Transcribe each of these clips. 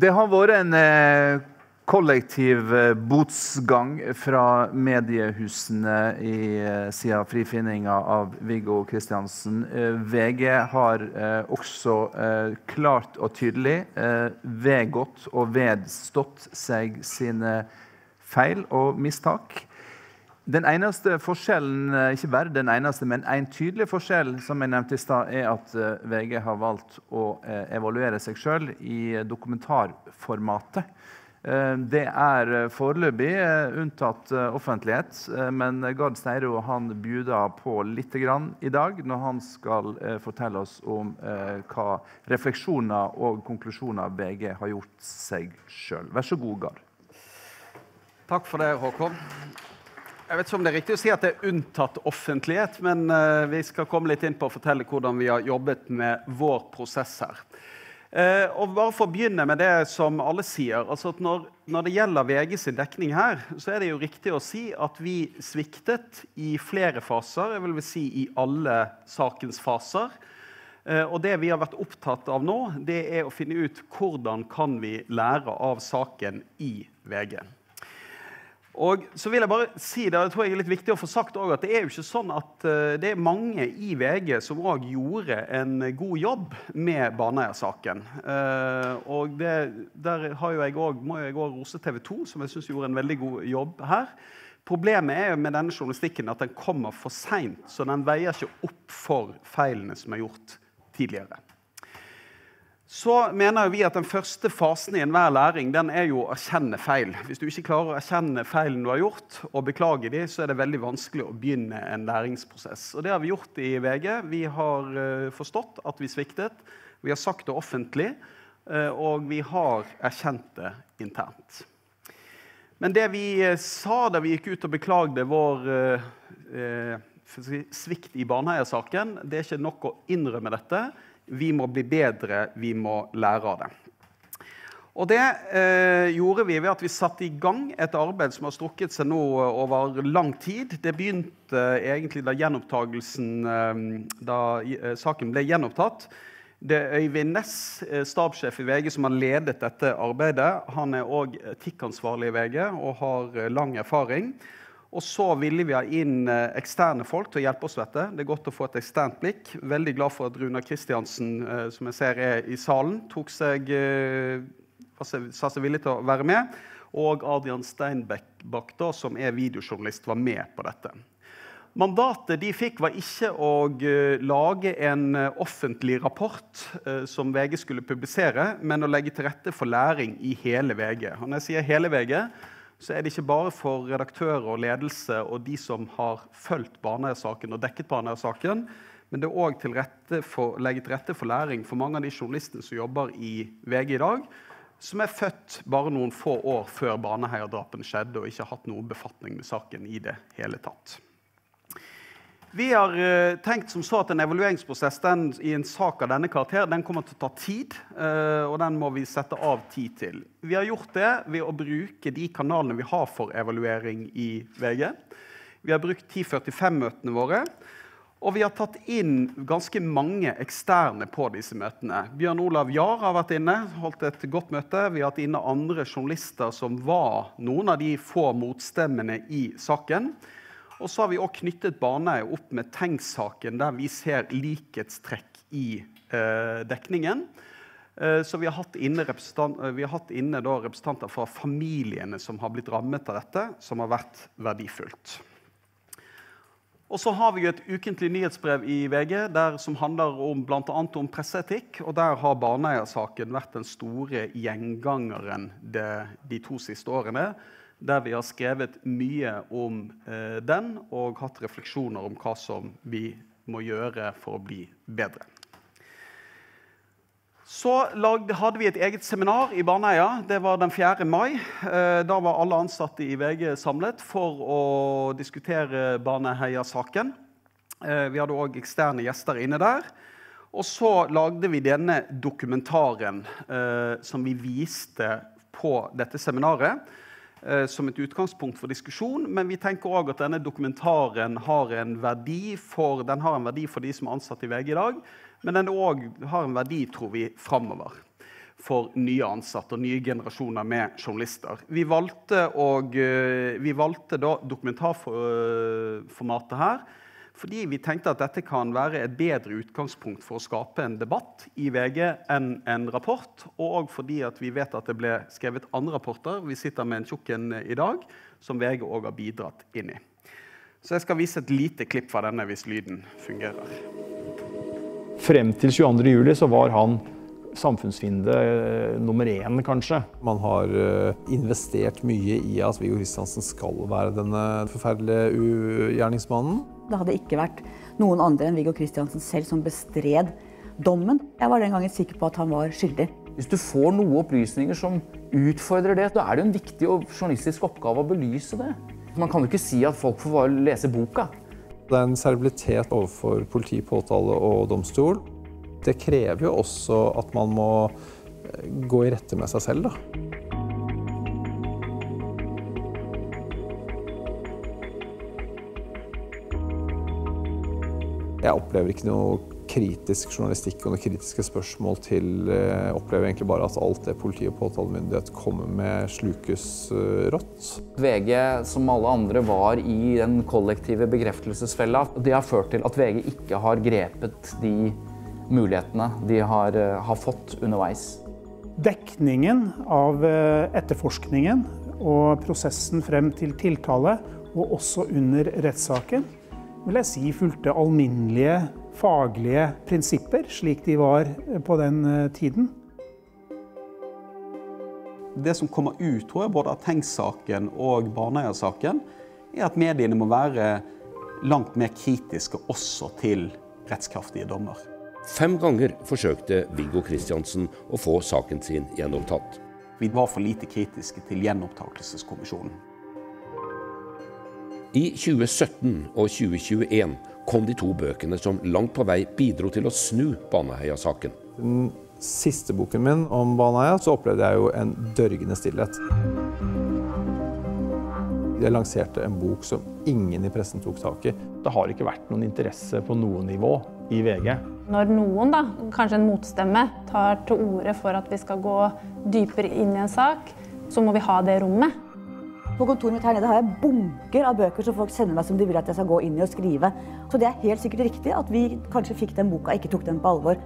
Det har vært en eh, kollektiv eh, botsgang fra mediehusene i, eh, siden frifinninga av Viggo Kristiansen. VG har også klart og tydelig vedgått og vedstått seg sine feil og mistak. Den eneste forskjellen, eh, ikke bare den eneste, men en tydelig forskjell som jeg nevnte i sted, er at eh, VG har valgt å eh, evaluere seg sjøl i dokumentarformatet. Det er foreløpig unntatt offentlighet, men Gard Steiro han bjuder på litt i dag når han skal fortelle oss om hva refleksjoner og konklusjoner VG har gjort seg sjøl. Vær så god, Gard. Takk for det, Håkon. Jeg vet ikke om det er riktig å si at det er unntatt offentlighet, men eh, vi skal komme litt inn på å fortelle hvordan vi har jobbet med vår prosess her. Eh, og bare for å begynne med det som alle sier. altså at når, når, det gjelder VG sin dekning her, så er det jo riktig å si at vi sviktet i flere faser, jeg vil vel si i alle sakens faser. Eh, og det vi har vært opptatt av nå, det er å finne ut hvordan kan vi lære av saken i VG. Og så vil jeg bare si Det og det tror jeg er litt viktig å få sagt også, at det er jo ikke sånn at eh, det er mange i VG som òg gjorde en god jobb med Baneheia-saken. Eh, og det, der har jo jeg også, må jeg òg rose TV 2, som jeg syns gjorde en veldig god jobb her. Problemet er jo med denne journalistikken at den kommer for seint, så den veier ikke opp for feilene som er gjort tidligere så mener vi at den første fasen i enhver læring den er jo å erkjenne feil. Hvis du ikke klarer å erkjenne feilen du har gjort, og beklage dem, så er det veldig vanskelig å begynne en læringsprosess. Og det har vi gjort i VG. Vi har eh, forstått at vi sviktet. Vi har sagt det offentlig, eh, og vi har erkjent det internt. Men det vi eh, sa da vi gikk ut og beklagde vår svikt i Baneheia-saken, det er ikke nok å innrømme dette vi må bli bedre, vi må lære av det. Og det eh, gjorde vi ved at vi satte i gang et arbeid som har strukket seg nå eh, over lang tid. Det begynte eh, egentlig da, eh, da saken ble gjenopptatt. Det er Øyvind Næss, stabssjef i VG, som har ledet dette arbeidet. Han er òg etikkansvarlig i VG og har lang erfaring. Og så ville vi ha inn eh, eksterne folk til å hjelpe oss. dette. Det er godt å få et eksternt blikk. Veldig glad for at Runa Kristiansen eh, som jeg ser er i salen, tok eh, seg, sa seg villig til å være med. Og Adrian Steinbakk, da, som er videojournalist, var med på dette. Mandatet de fikk, var ikke å lage en offentlig rapport som VG skulle publisere, men å legge til rette for læring i hele VG. Og når jeg sier hele VG, så er det ikke bare for redaktører og ledelse og de som har fulgt Baneheia-saken og dekket Baneheia-saken, men det er òg legge til rette for læring for mange av de journalistene som jobber i VG i dag, som er født bare noen få år før Baneheia-drapene skjedde og ikke har hatt noen befatning med saken i det hele tatt. Vi har eh, tenkt som så at en evalueringsprosess den, i en sak av denne karakter den kommer til å ta tid, eh, og den må vi sette av tid til. Vi har gjort det ved å bruke de kanalene vi har for evaluering i VG. Vi har brukt 1045-møtene våre. Og vi har tatt inn ganske mange eksterne på disse møtene. Bjørn Olav Jahr har vært inne, holdt et godt møte. Vi har hatt inne andre journalister som var noen av de få motstemmene i saken. Og så har vi også knyttet Baneheia opp med Tengs-saken, der vi ser likhetstrekk i eh, dekningen. Eh, så vi har hatt inne, representant, eh, har hatt inne representanter fra familiene som har blitt rammet av dette, som har vært verdifullt. Og så har vi et ukentlig nyhetsbrev i VG der, som handler om bl.a. om presseetikk. Og der har Baneheia-saken vært den store gjengangeren de, de to siste årene der vi har skrevet mye om eh, den og hatt refleksjoner om hva som vi må gjøre for å bli bedre. Så lagde, hadde vi et eget seminar i Baneheia. Det var den 4. mai. Eh, da var alle ansatte i VG samlet for å diskutere barneheia saken Eh, vi hadde òg eksterne gjester inne der. Og så lagde vi denne dokumentaren eh, som vi viste på dette seminaret Eh, som et utgangspunkt for diskusjon, men vi tenker òg at denne dokumentaren har en verdi for, en verdi for de som er ansatt i VG i dag, men den òg har en verdi, tror vi, framover. For nye ansatte og nye generasjoner med journalister. Vi valgte, og, eh, vi valgte da dokumentarformatet her fordi vi tenkte at dette kan være et bedre utgangspunkt for å skape en debatt i VG enn en rapport, og fordi vi vet at det ble skrevet andre rapporter. Vi sitter med en tjukken i dag, som VG òg har bidratt inn i. Så jeg skal vise et lite klipp fra denne hvis lyden fungerer. Frem til 22.07 så var han samfunnsfiende eh, nummer én, kanskje. Man har eh, investert mye i at Viggo Kristiansen skal være denne forferdelige gjerningsmannen. Det hadde ikke vært noen andre enn Viggo Kristiansen selv som bestred dommen. Jeg var den gangen sikker på at han var skyldig. Hvis du får noen opplysninger som utfordrer det, da er det jo en viktig og journalistisk oppgave å belyse det. Man kan jo ikke si at folk får bare lese boka. Det er en servilitet overfor politi, påtale og domstol. Det krever jo også at man må eh, gå i rette med seg selv, da. Jeg opplever ikke noe kritisk journalistikk og noen kritiske spørsmål til Jeg eh, opplever egentlig bare at alt det politi og påtalemyndighet kommer med, slukes eh, rått. VG, som alle andre, var i den kollektive bekreftelsesfella. Det har ført til at VG ikke har grepet de mulighetene de har, eh, har fått underveis. Dekningen av etterforskningen og prosessen frem til tiltale, og også under rettssaken, vil jeg si, fulgte alminnelige faglige prinsipper, slik de var eh, på den eh, tiden. Det som kommer ut tror jeg, både av Tengs-saken og Baneheia-saken, er at mediene må være langt mer kritiske også til rettskraftige dommer. Fem ganger forsøkte Viggo Kristiansen å få saken sin gjenopptatt. Vi var for lite kritiske til gjenopptakelseskommisjonen. I 2017 og 2021 kom de to bøkene som langt på vei bidro til å snu Baneheia-saken. Den siste boken min om Baneheia så opplevde jeg jo en dørgende stillhet. Jeg lanserte en bok som ingen i pressen tok tak i. Det har ikke vært noen interesse på noe nivå i VG. Når noen, da, kanskje en motstemme, tar til orde for at vi skal gå dypere inn i en sak, så må vi ha det rommet. På kontoret mitt her nede har jeg bunker av bøker som folk sender meg som de vil at jeg skal gå inn i og skrive. Så det er helt sikkert riktig at vi kanskje fikk den boka, ikke tok den på alvor.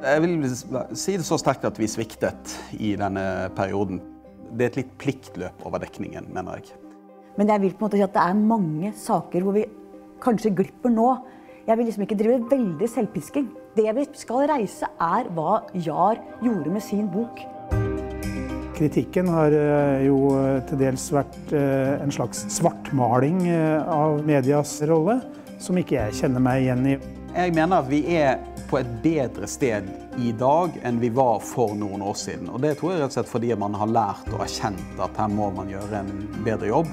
Jeg vil si det så sterkt at vi sviktet i denne perioden. Det er et litt pliktløp over dekningen, mener jeg. Men jeg vil på en måte si at det er mange saker hvor vi kanskje glipper nå. Jeg vil liksom ikke drive veldig selvpisking. Det vi skal reise, er hva Jahr gjorde med sin bok kritikken har eh, jo eh, til dels vært eh, en slags svartmaling av medias rolle, som ikke jeg kjenner meg igjen i. Jeg mener at vi er på et bedre sted i dag enn vi var for noen år siden. Og det tror jeg rett og slett fordi man har lært og erkjent at her må man gjøre en bedre jobb.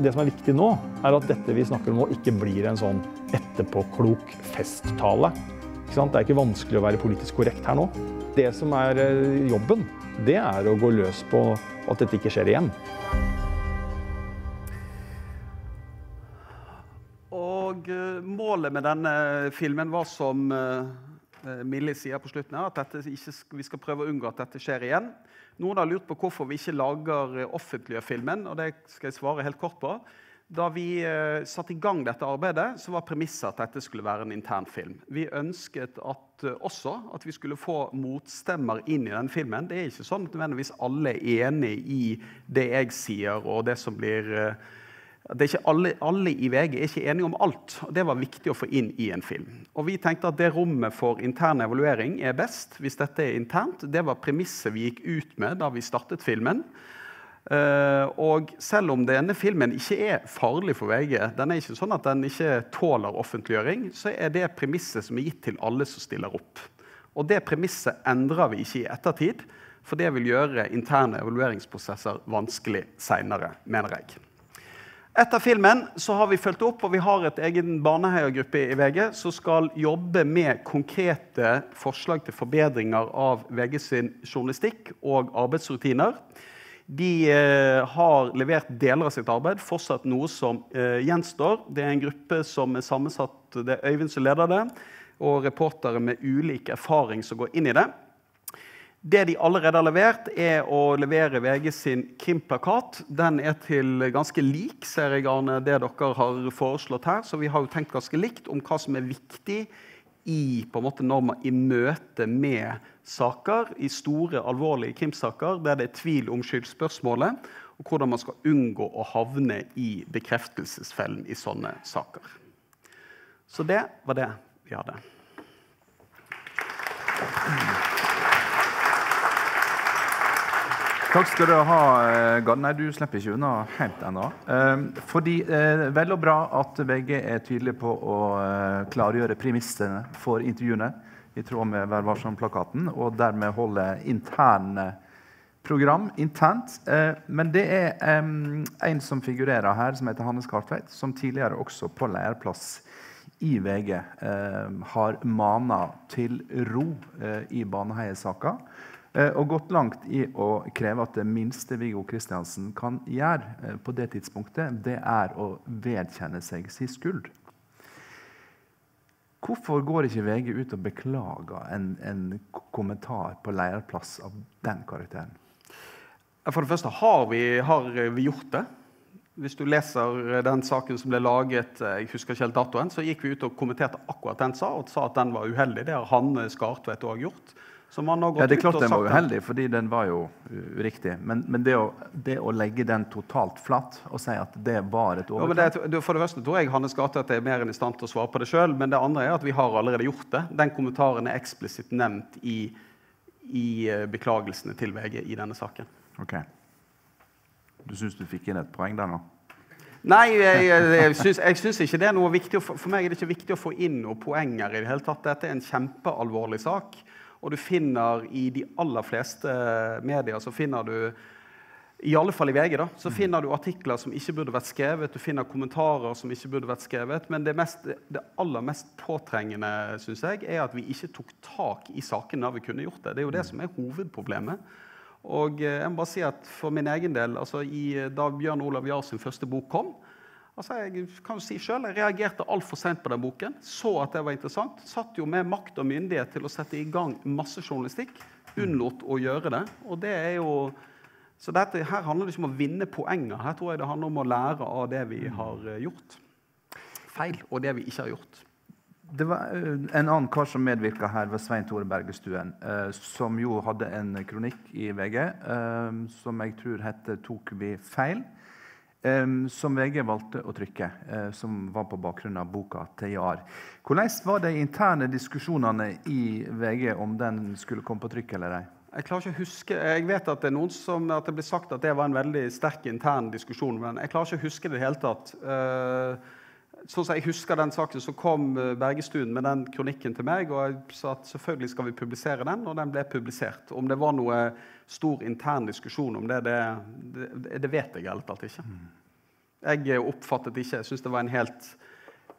Det som er viktig nå, er at dette vi snakker om nå, ikke blir en sånn etterpåklok festtale. Det er ikke vanskelig å være politisk korrekt her nå. Det som er jobben, det er å gå løs på at dette ikke skjer igjen. Og eh, målet med denne eh, filmen var, som eh, Millie sier på slutten, her, at ikke, vi skal prøve å unngå at dette skjer igjen. Noen har lurt på hvorfor vi ikke lager offentlige filmen, og det skal jeg svare helt kort på. Da vi eh, satte i gang dette arbeidet, så var premisset at dette skulle være en intern film. Vi ønsket at, eh, også at vi skulle få motstemmer inn i den filmen. Det er ikke sånn at nødvendigvis alle er enig i det jeg sier, og det som blir eh, det er ikke alle, alle, i VG er ikke enige om alt. og Det var viktig å få inn i en film. Og Vi tenkte at det rommet for intern evaluering er best hvis dette er internt. Det var premisset vi gikk ut med da vi startet filmen. Eh, og selv om denne filmen ikke er farlig for VG, den er ikke sånn at den ikke tåler offentliggjøring, så er det premisset som er gitt til alle som stiller opp. Og det premisset endrer vi ikke i ettertid, for det vil gjøre interne evalueringsprosesser vanskelig seinere, mener jeg. Etter filmen så har vi fulgt opp, og vi har et egen barneheiergruppe i VG som skal jobbe med konkrete forslag til forbedringer av VG sin journalistikk og arbeidsrutiner. De eh, har levert deler av sitt arbeid. Fortsatt noe som eh, gjenstår. Det er en gruppe som er sammensatt Det er Øyvind som leder det, og reportere med ulik erfaring som går inn i det. Det de allerede har levert, er å levere VG sin krimplakat. Den er til ganske lik ser jeg, Arne, det dere har foreslått her, så vi har jo tenkt ganske likt om hva som er viktig i, på en måte, norma, i møte med saker, i store, alvorlige krimsaker, der det er tvil om skyldspørsmålet, og hvordan man skal unngå å havne i bekreftelsesfellen i sånne saker. Så det var det vi hadde. Takk skal du ha, eh, Gard. Nei, du slipper ikke unna helt ennå. Eh, fordi eh, Vel og bra at begge er tydelige på å klargjøre premissene for intervjuene i tråd med Vær varsom-plakaten, og dermed holde interne program internt. Men det er en som figurerer her, som heter Hannes Skartveit, som tidligere også på leirplass i VG har mana til ro i Baneheia-saka. Eh, og gått langt i å kreve at det minste Viggo Kristiansen kan gjøre, eh, på det tidspunktet, det er å vedkjenne seg sin skyld. Hvorfor går ikke VG ut og beklager en, en kommentar på leirplass av den karakteren? For det første har vi, har vi gjort det. Hvis du leser den saken som ble laget, eh, jeg husker ikke helt datoen, så gikk vi ut og kommenterte akkurat den sa, og sa at den var uheldig. Det har Hanne Skartvedt òg gjort. Som han har gått ja, det er klart ut og den var uheldig, fordi den var jo uriktig. Uh, men, men det, å, det, å, legge den totalt flatt og si at det var et overgrep For det første tror jeg Hannes at Gatøyt er mer enn i stand til å svare på det sjøl. Men det andre er at vi har allerede gjort det. Den kommentaren er eksplisitt nevnt i, i eh, beklagelsene til VG i denne saken. Ok. Du syns du fikk inn et poeng der nå? Nei, jeg, jeg, syns, jeg syns ikke det er noe viktig. For, for meg er det ikke viktig å få inn noen poenger. i det hele tatt. Dette er en kjempealvorlig sak. Og du finner i de aller fleste medier så finner du i alle fall i VG da, så mm. finner du artikler som ikke burde vært skrevet, du finner kommentarer som ikke burde vært skrevet. Men det, mest, det aller mest påtrengende synes jeg, er at vi ikke tok tak i sakene da vi kunne gjort det. Det er jo det mm. som er hovedproblemet. Og eh, jeg må bare si at for min egen del, altså i, Da Bjørn Olav Jars første bok kom, Altså, jeg kan jo si selv, jeg reagerte altfor sent på den boken. Så at det var interessant. Satt jo med makt og myndighet til å sette i gang masse journalistikk. Unnlot å gjøre det. Og det er jo Så dette, her handler det ikke om å vinne poenger. Her tror jeg det handler om å lære av det vi mm. har eh, gjort. Feil. Og det vi ikke har gjort. Det var eh, En annen kar som medvirka her, var Svein Tore Bergestuen. Eh, som jo hadde en kronikk i VG som jeg tror heter 'Tok vi feil?' som VG valgte å trykke, eh, som var på bakgrunn av boka til Jahr. Hvordan var de interne diskusjonene i VG om den skulle komme på trykk eller ei? Jeg klarer ikke å huske, jeg vet at det er noen som, at det ble sagt at det var en veldig sterk intern diskusjon, men jeg klarer ikke å huske det i det hele tatt. Uh, sånn som jeg husker den saken, så kom eh, Bergestuen med den kronikken til meg, og jeg sa at selvfølgelig skal vi publisere den, og den ble publisert. Om det var noe stor intern diskusjon om det, det, det, det vet jeg helt tatt ikke. Jeg eh, oppfattet ikke Jeg syns det var en helt,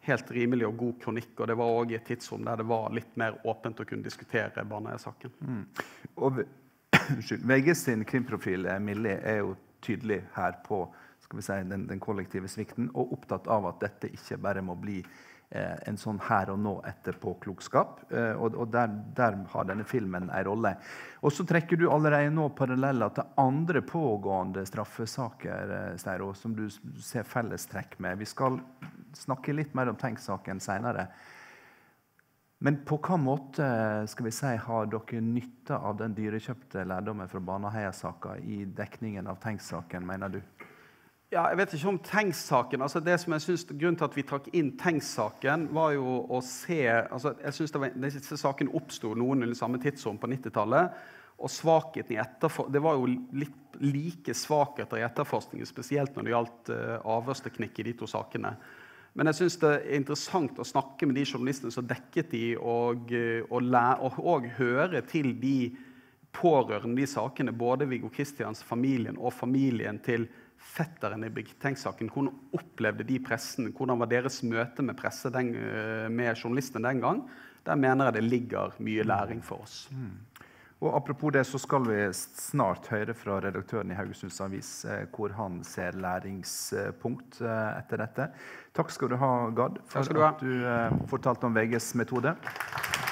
helt, rimelig og god kronikk, og det var òg i et tidsrom der det var litt mer åpent å kunne diskutere Baneheia-saken. Mm. VG sin krimprofil eh, Millie, er jo tydelig her på skal vi si, den, den, kollektive svikten, og opptatt av at dette ikke bare må bli eh, en sånn her og nå etterpåklokskap. Eh, og, og der, der, har denne filmen en rolle. Og så trekker du allerede nå paralleller til andre pågående straffesaker eh, Steiro, som du ser fellestrekk med. Vi skal snakke litt mer om Tenk-saken seinere. Men på hva måte skal vi si, har dere nytte av den dyrekjøpte lærdommen fra Baneheia-saka i dekningen av Tenk-saken, mener du? Ja, jeg vet ikke om Tengs-saken. Altså det som jeg synes, grunnen til at vi trakk inn Tengs-saken, var jo å se altså jeg synes det var, Disse sakene oppsto noenlunde samme tidsrom på 90-tallet. Og svakheten i etterfor, Det var jo litt like svakheter i etterforskningen, spesielt når det gjaldt uh, eh, avhørsknikk i de to sakene. Men jeg syns det er interessant å snakke med de journalistene som dekket de, og, eh, og, lære, og, og høre til de pårørende i sakene, både Viggo Kristians, familien og familien til fetteren i Birgit saken Hvordan opplevde de pressen? Hvordan var deres møte med, presse den, eh, med journalisten den gang? Der mener jeg det ligger mye mm. læring for oss. Mm. Og Apropos det, så skal vi snart høre fra redaktøren i Haugesunds Avis eh, hvor han ser læringspunkt eh, etter dette. Takk skal du ha, Gard, for du ha. at du fortalte om VGs metode.